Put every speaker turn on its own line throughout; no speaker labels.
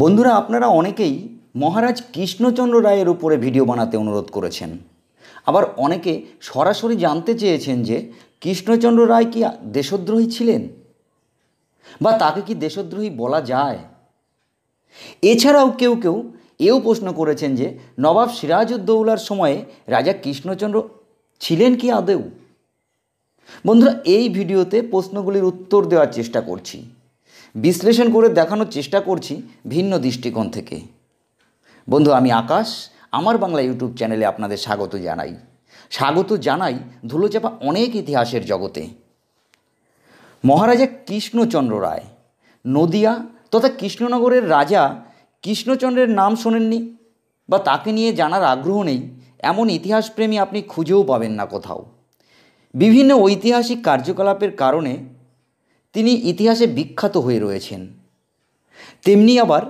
বন্ধুরা আপনারা অনেকেই মহারাজ কৃষ্ণচন্দ্র রায়ের উপরে ভিডিও বানাতে অনুরোধ করেছেন আবার অনেকে সরাসরি জানতে চেয়েছেন যে কৃষ্ণচন্দ্র রায় কি দেশদ্রোহী ছিলেন বা তাকে কি দেশদ্রোহী বলা যায় এছাড়াও কেউ কেউ এও প্রশ্ন করেছেন যে নবাব সিরাজউদ্দৌলার সময়ে রাজা কৃষ্ণচন্দ্র ছিলেন কি আদেও বন্ধুরা এই ভিডিওতে প্রশ্নগুলির উত্তর দেওয়ার চেষ্টা করছি বিশ্লেষণ করে দেখানোর চেষ্টা করছি ভিন্ন দৃষ্টিকোণ থেকে বন্ধু আমি আকাশ আমার বাংলা ইউটিউব চ্যানেলে আপনাদের স্বাগত জানাই স্বাগত জানাই ধুলোচাপা অনেক ইতিহাসের জগতে মহারাজা কৃষ্ণচন্দ্র রায় নদিয়া তথা কৃষ্ণনগরের রাজা কৃষ্ণচন্দ্রের নাম শোনেননি বা তাকে নিয়ে জানার আগ্রহ নেই এমন ইতিহাসপ্রেমী আপনি খুঁজেও পাবেন না কোথাও বিভিন্ন ঐতিহাসিক কার্যকলাপের কারণে তিনি ইতিহাসে বিখ্যাত হয়ে রয়েছেন তেমনি আবার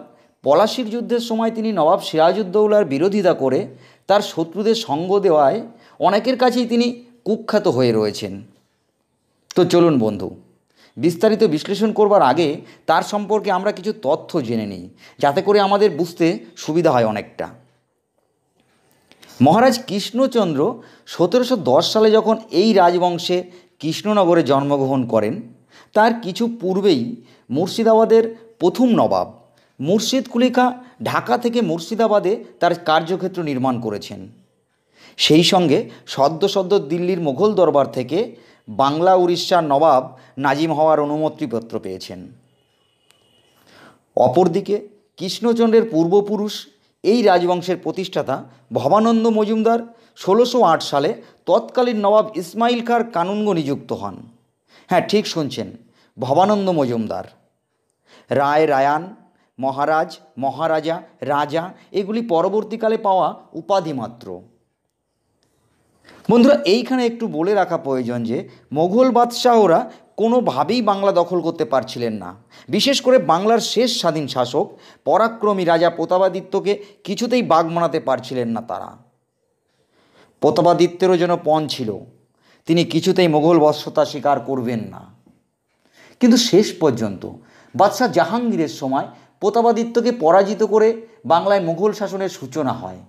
পলাশির যুদ্ধের সময় তিনি নবাব সিরাজউদ্দৌলার বিরোধিতা করে তার শত্রুদের সঙ্গ দেওয়ায় অনেকের কাছেই তিনি কুখ্যাত হয়ে রয়েছেন তো চলুন বন্ধু বিস্তারিত বিশ্লেষণ করবার আগে তার সম্পর্কে আমরা কিছু তথ্য জেনে নিই যাতে করে আমাদের বুঝতে সুবিধা হয় অনেকটা মহারাজ কৃষ্ণচন্দ্র সতেরোশো সালে যখন এই রাজবংশে কৃষ্ণনগরে জন্মগ্রহণ করেন তার কিছু পূর্বেই মুর্শিদাবাদের প্রথম নবাব মুর্শিদ কুলিকা ঢাকা থেকে মুর্শিদাবাদে তার কার্যক্ষেত্র নির্মাণ করেছেন সেই সঙ্গে সদ্য সদ্য দিল্লির মোঘল দরবার থেকে বাংলা উড়িষ্যার নবাব নাজিম হওয়ার অনুমতিপত্র পেয়েছেন অপরদিকে কৃষ্ণচন্দ্রের পূর্বপুরুষ এই রাজবংশের প্রতিষ্ঠাতা ভবানন্দ মজুমদার ষোলোশো সালে তৎকালীন নবাব ইসমাইল খার কানুনগো নিযুক্ত হন হ্যাঁ ঠিক শুনছেন ভবানন্দ মজুমদার রায় রায়ান মহারাজ মহারাজা রাজা এগুলি পরবর্তীকালে পাওয়া উপাধি মাত্র বন্ধুরা এইখানে একটু বলে রাখা প্রয়োজন যে মোঘল বাদশাহরা কোনোভাবেই বাংলা দখল করতে পারছিলেন না বিশেষ করে বাংলার শেষ স্বাধীন শাসক পরাক্রমী রাজা প্রতাপাদিত্যকে কিছুতেই বাঘ মানাতে পারছিলেন না তারা প্রতাপাদিত্যেরও যেন পণ ছিল তিনি কিছুতেই মোগল বর্ষতা স্বীকার করবেন না কিন্তু শেষ পর্যন্ত বাদশাহ জাহাঙ্গীরের সময় প্রতাপাদিত্যকে পরাজিত করে বাংলায় মুঘল শাসনের সূচনা হয়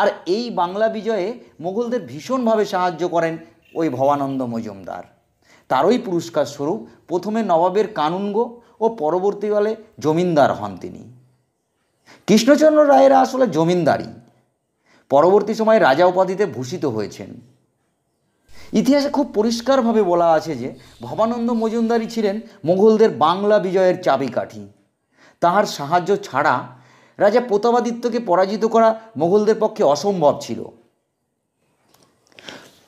আর এই বাংলা বিজয়ে মুঘলদের ভীষণভাবে সাহায্য করেন ওই ভবানন্দ মজুমদার তারই পুরস্কার স্বরূপ প্রথমে নবাবের কানুনগ ও পরবর্তীকালে জমিনদার হন তিনি কৃষ্ণচন্দ্র রায়েরা আসলে জমিনদারি পরবর্তী সময়ে রাজা উপাধিতে ভূষিত হয়েছেন ইতিহাসে খুব পরিষ্কারভাবে বলা আছে যে ভবানন্দ মজুমদারই ছিলেন মোগলদের বাংলা বিজয়ের চাবিকাঠি তাহার সাহায্য ছাড়া রাজা প্রতাপাদিত্যকে পরাজিত করা মোগলদের পক্ষে অসম্ভব ছিল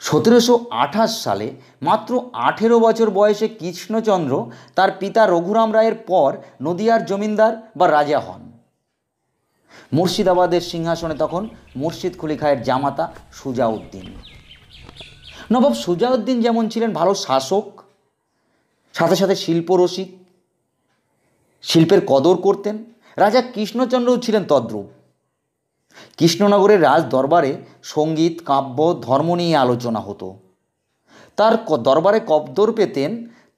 সতেরোশো আঠাশ সালে মাত্র আঠেরো বছর বয়সে কৃষ্ণচন্দ্র তার পিতা রঘুরাম রায়ের পর নদিয়ার জমিন্দার বা রাজা হন মুর্শিদাবাদের সিংহাসনে তখন মুর্শিদ খুলি খায়ের জামাতা সুজাউদ্দিন নবাব সুজাউদ্দিন যেমন ছিলেন ভালো শাসক সাথে সাথে শিল্পরসিক শিল্পের কদর করতেন রাজা কৃষ্ণচন্দ্রও ছিলেন তদ্রূপ কৃষ্ণনগরের রাজ দরবারে সঙ্গীত কাব্য ধর্ম নিয়ে আলোচনা হতো তার দরবারে কবদর পেতেন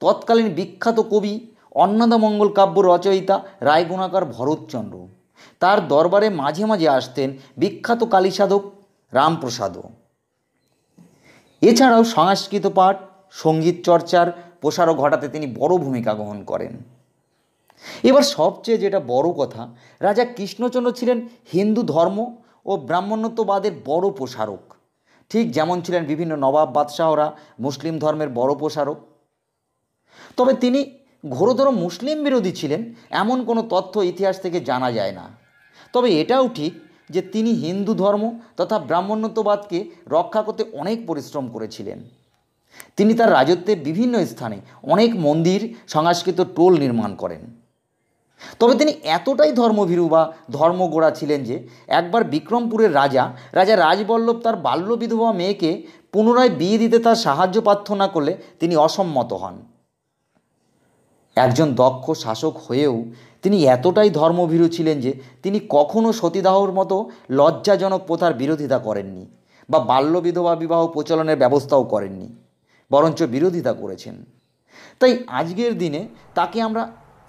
তৎকালীন বিখ্যাত কবি অন্নদামঙ্গল কাব্য রচয়িতা রায়গুণাকার ভরতচন্দ্র তার দরবারে মাঝে মাঝে আসতেন বিখ্যাত কালীসাধক রামপ্রসাদও এছাড়াও সংস্কৃত পাঠ সঙ্গীত চর্চার প্রসারও ঘটাতে তিনি বড় ভূমিকা গ্রহণ করেন এবার সবচেয়ে যেটা বড় কথা রাজা কৃষ্ণচন্দ্র ছিলেন হিন্দু ধর্ম ও ব্রাহ্মণ্যত্ববাদের বড় প্রসারক ঠিক যেমন ছিলেন বিভিন্ন নবাব বাদশাহরা মুসলিম ধর্মের বড় প্রসারক তবে তিনি ঘোরতর মুসলিম বিরোধী ছিলেন এমন কোনো তথ্য ইতিহাস থেকে জানা যায় না তবে এটাও ঠিক যে তিনি হিন্দু ধর্ম তথা ব্রাহ্মণ্যতবাদকে রক্ষা করতে অনেক পরিশ্রম করেছিলেন তিনি তার রাজত্বে বিভিন্ন স্থানে অনেক মন্দির সংস্কৃত টোল নির্মাণ করেন তবে তিনি এতটাই ধর্মভীরু বা ধর্মগোড়া ছিলেন যে একবার বিক্রমপুরের রাজা রাজা রাজবল্লভ তার বাল্য বিধবা মেয়েকে পুনরায় বিয়ে দিতে তার সাহায্য প্রার্থনা করলে তিনি অসম্মত হন একজন দক্ষ শাসক হয়েও তিনি এতটাই ধর্মভীরু ছিলেন যে তিনি কখনও সতীদাহর মতো লজ্জাজনক প্রথার বিরোধিতা করেননি বা বাল্য বিধবা বিবাহ প্রচলনের ব্যবস্থাও করেননি বরঞ্চ বিরোধিতা করেছেন তাই আজকের দিনে তাকে আমরা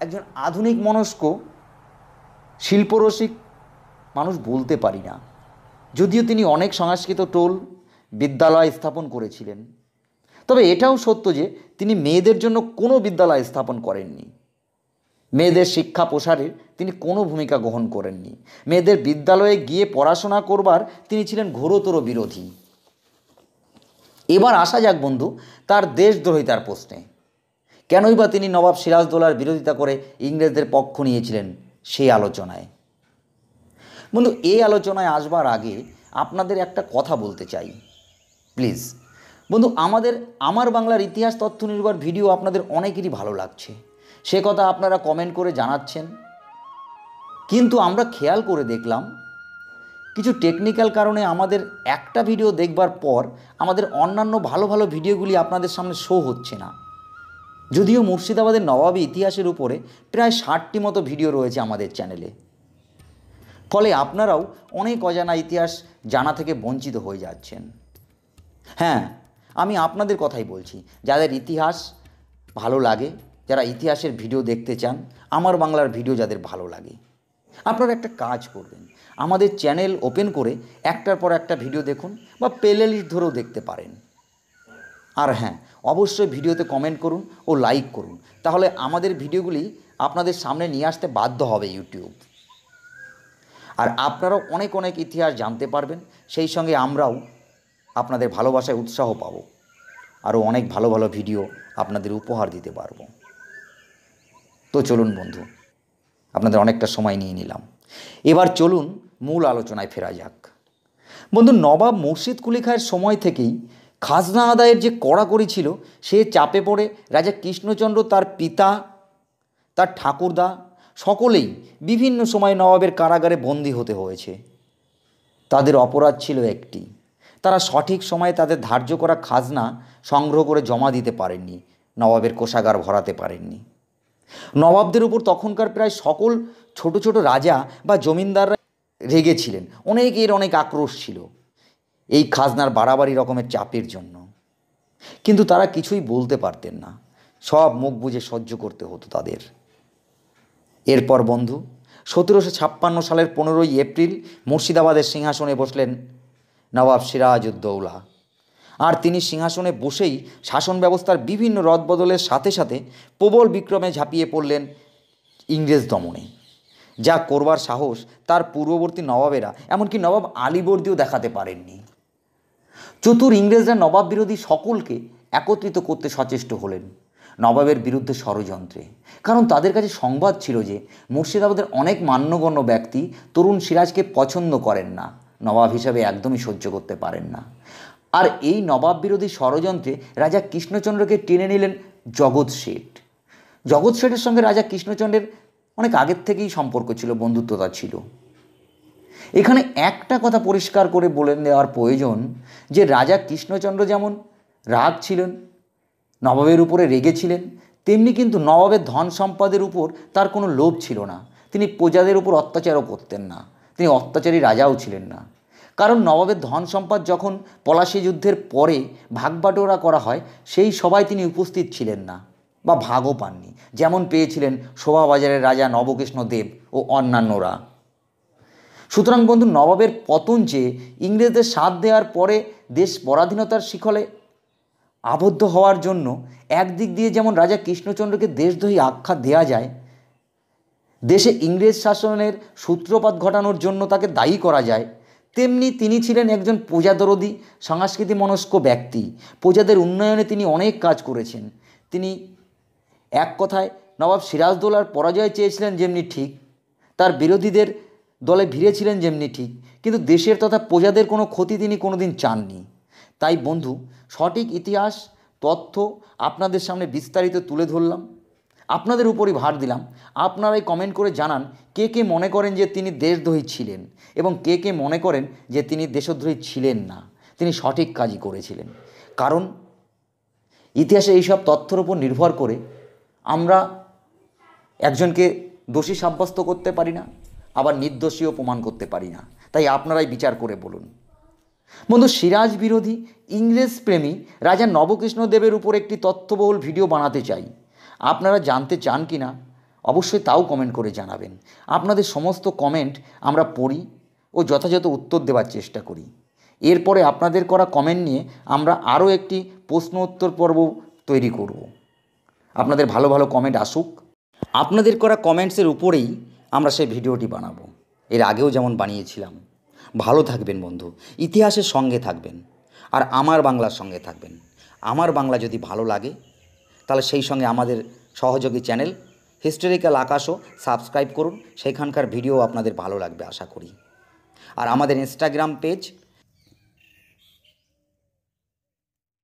একজন আধুনিক মনস্ক শিল্পরসিক মানুষ বলতে পারি না যদিও তিনি অনেক সংস্কৃত টোল বিদ্যালয় স্থাপন করেছিলেন তবে এটাও সত্য যে তিনি মেয়েদের জন্য কোনো বিদ্যালয় স্থাপন করেননি মেয়েদের শিক্ষা প্রসারে তিনি কোনো ভূমিকা গ্রহণ করেননি মেয়েদের বিদ্যালয়ে গিয়ে পড়াশোনা করবার তিনি ছিলেন ঘোরতর বিরোধী এবার আসা যাক বন্ধু তার দেশদ্রোহিতার প্রশ্নে কেনই বা তিনি নবাব সিরাজদোলার বিরোধিতা করে ইংরেজদের পক্ষ নিয়েছিলেন সেই আলোচনায় বন্ধু এই আলোচনায় আসবার আগে আপনাদের একটা কথা বলতে চাই প্লিজ বন্ধু আমাদের আমার বাংলার ইতিহাস তথ্য নির্ভর ভিডিও আপনাদের অনেকেরই ভালো লাগছে সে কথা আপনারা কমেন্ট করে জানাচ্ছেন কিন্তু আমরা খেয়াল করে দেখলাম কিছু টেকনিক্যাল কারণে আমাদের একটা ভিডিও দেখবার পর আমাদের অন্যান্য ভালো ভালো ভিডিওগুলি আপনাদের সামনে শো হচ্ছে না যদিও মুর্শিদাবাদের নবাবী ইতিহাসের উপরে প্রায় ষাটটি মতো ভিডিও রয়েছে আমাদের চ্যানেলে ফলে আপনারাও অনেক অজানা ইতিহাস জানা থেকে বঞ্চিত হয়ে যাচ্ছেন হ্যাঁ আমি আপনাদের কথাই বলছি যাদের ইতিহাস ভালো লাগে যারা ইতিহাসের ভিডিও দেখতে চান আমার বাংলার ভিডিও যাদের ভালো লাগে আপনারা একটা কাজ করবেন আমাদের চ্যানেল ওপেন করে একটার পর একটা ভিডিও দেখুন বা প্লেলিস্ট ধরেও দেখতে পারেন আর হ্যাঁ অবশ্যই ভিডিওতে কমেন্ট করুন ও লাইক করুন তাহলে আমাদের ভিডিওগুলি আপনাদের সামনে নিয়ে আসতে বাধ্য হবে ইউটিউব আর আপনারাও অনেক অনেক ইতিহাস জানতে পারবেন সেই সঙ্গে আমরাও আপনাদের ভালোবাসায় উৎসাহ পাবো আরও অনেক ভালো ভালো ভিডিও আপনাদের উপহার দিতে পারবো তো চলুন বন্ধু আপনাদের অনেকটা সময় নিয়ে নিলাম এবার চলুন মূল আলোচনায় ফেরা যাক বন্ধু নবাব মুর্শিদ কুলি খায়ের সময় থেকেই খাজনা আদায়ের যে কড়াকড়ি ছিল সে চাপে পড়ে রাজা কৃষ্ণচন্দ্র তার পিতা তার ঠাকুরদা সকলেই বিভিন্ন সময় নবাবের কারাগারে বন্দী হতে হয়েছে তাদের অপরাধ ছিল একটি তারা সঠিক সময়ে তাদের ধার্য করা খাজনা সংগ্রহ করে জমা দিতে পারেননি নবাবের কোষাগার ভরাতে পারেননি নবাবদের উপর তখনকার প্রায় সকল ছোট ছোট রাজা বা জমিনদাররা রেগেছিলেন অনেক এর অনেক আক্রোশ ছিল এই খাজনার বাড়াবাড়ি রকমের চাপের জন্য কিন্তু তারা কিছুই বলতে পারতেন না সব মুখ বুঝে সহ্য করতে হতো তাদের এরপর বন্ধু সতেরোশো ছাপ্পান্ন সালের পনেরোই এপ্রিল মুর্শিদাবাদের সিংহাসনে বসলেন নবাব সিরাজউদ্দৌলা আর তিনি সিংহাসনে বসেই শাসন ব্যবস্থার বিভিন্ন রদবদলের সাথে সাথে প্রবল বিক্রমে ঝাঁপিয়ে পড়লেন ইংরেজ দমনে যা করবার সাহস তার পূর্ববর্তী নবাবেরা এমনকি নবাব আলিবর্দিও দেখাতে পারেননি চতুর ইংরেজরা নবাব বিরোধী সকলকে একত্রিত করতে সচেষ্ট হলেন নবাবের বিরুদ্ধে ষড়যন্ত্রে কারণ তাদের কাছে সংবাদ ছিল যে মুর্শিদাবাদের অনেক মান্যগণ্য ব্যক্তি তরুণ সিরাজকে পছন্দ করেন না নবাব হিসাবে একদমই সহ্য করতে পারেন না আর এই নবাব বিরোধী ষড়যন্ত্রে রাজা কৃষ্ণচন্দ্রকে টেনে নিলেন জগৎ শেঠ জগৎ শেঠের সঙ্গে রাজা কৃষ্ণচন্দ্রের অনেক আগের থেকেই সম্পর্ক ছিল বন্ধুত্বতা ছিল এখানে একটা কথা পরিষ্কার করে বলে দেওয়ার প্রয়োজন যে রাজা কৃষ্ণচন্দ্র যেমন রাগ ছিলেন নবাবের উপরে রেগেছিলেন তেমনি কিন্তু নবাবের ধন সম্পদের উপর তার কোনো লোভ ছিল না তিনি প্রজাদের উপর অত্যাচারও করতেন না তিনি অত্যাচারী রাজাও ছিলেন না কারণ নবাবের ধন সম্পদ যখন পলাশী যুদ্ধের পরে ভাগবাটোরা করা হয় সেই সবাই তিনি উপস্থিত ছিলেন না বা ভাগও পাননি যেমন পেয়েছিলেন শোভাবাজারের রাজা নবকৃষ্ণ দেব ও অন্যান্যরা সুতরাং বন্ধু নবাবের পতন যে ইংরেজদের সাথ দেওয়ার পরে দেশ পরাধীনতার শিখলে আবদ্ধ হওয়ার জন্য একদিক দিয়ে যেমন রাজা কৃষ্ণচন্দ্রকে দেশদ্রোহী আখ্যা দেয়া যায় দেশে ইংরেজ শাসনের সূত্রপাত ঘটানোর জন্য তাকে দায়ী করা যায় তেমনি তিনি ছিলেন একজন প্রজাদরদি সংস্কৃতি মনস্ক ব্যক্তি প্রজাদের উন্নয়নে তিনি অনেক কাজ করেছেন তিনি এক কথায় নবাব সিরাজদৌলার পরাজয় চেয়েছিলেন যেমনি ঠিক তার বিরোধীদের দলে ভিড়েছিলেন যেমনি ঠিক কিন্তু দেশের তথা প্রজাদের কোনো ক্ষতি তিনি কোনোদিন চাননি তাই বন্ধু সঠিক ইতিহাস তথ্য আপনাদের সামনে বিস্তারিত তুলে ধরলাম আপনাদের উপরই ভার দিলাম আপনারাই কমেন্ট করে জানান কে কে মনে করেন যে তিনি দেশদ্রোহী ছিলেন এবং কে কে মনে করেন যে তিনি দেশদ্রোহী ছিলেন না তিনি সঠিক কাজই করেছিলেন কারণ ইতিহাসে এইসব তথ্যের উপর নির্ভর করে আমরা একজনকে দোষী সাব্যস্ত করতে পারি না আবার নির্দোষীও প্রমাণ করতে পারি না তাই আপনারাই বিচার করে বলুন বন্ধু সিরাজ বিরোধী ইংরেজ প্রেমী রাজা নবকৃষ্ণদেবের উপর একটি তথ্যবহুল ভিডিও বানাতে চাই আপনারা জানতে চান কি না অবশ্যই তাও কমেন্ট করে জানাবেন আপনাদের সমস্ত কমেন্ট আমরা পড়ি ও যথাযথ উত্তর দেওয়ার চেষ্টা করি এরপরে আপনাদের করা কমেন্ট নিয়ে আমরা আরও একটি প্রশ্ন উত্তর পর্ব তৈরি করব আপনাদের ভালো ভালো কমেন্ট আসুক আপনাদের করা কমেন্টসের উপরেই আমরা সেই ভিডিওটি বানাবো এর আগেও যেমন বানিয়েছিলাম ভালো থাকবেন বন্ধু ইতিহাসের সঙ্গে থাকবেন আর আমার বাংলার সঙ্গে থাকবেন আমার বাংলা যদি ভালো লাগে তাহলে সেই সঙ্গে আমাদের সহযোগী চ্যানেল হিস্টোরিক্যাল আকাশও সাবস্ক্রাইব করুন সেখানকার ভিডিও আপনাদের ভালো লাগবে আশা করি আর আমাদের ইনস্টাগ্রাম পেজ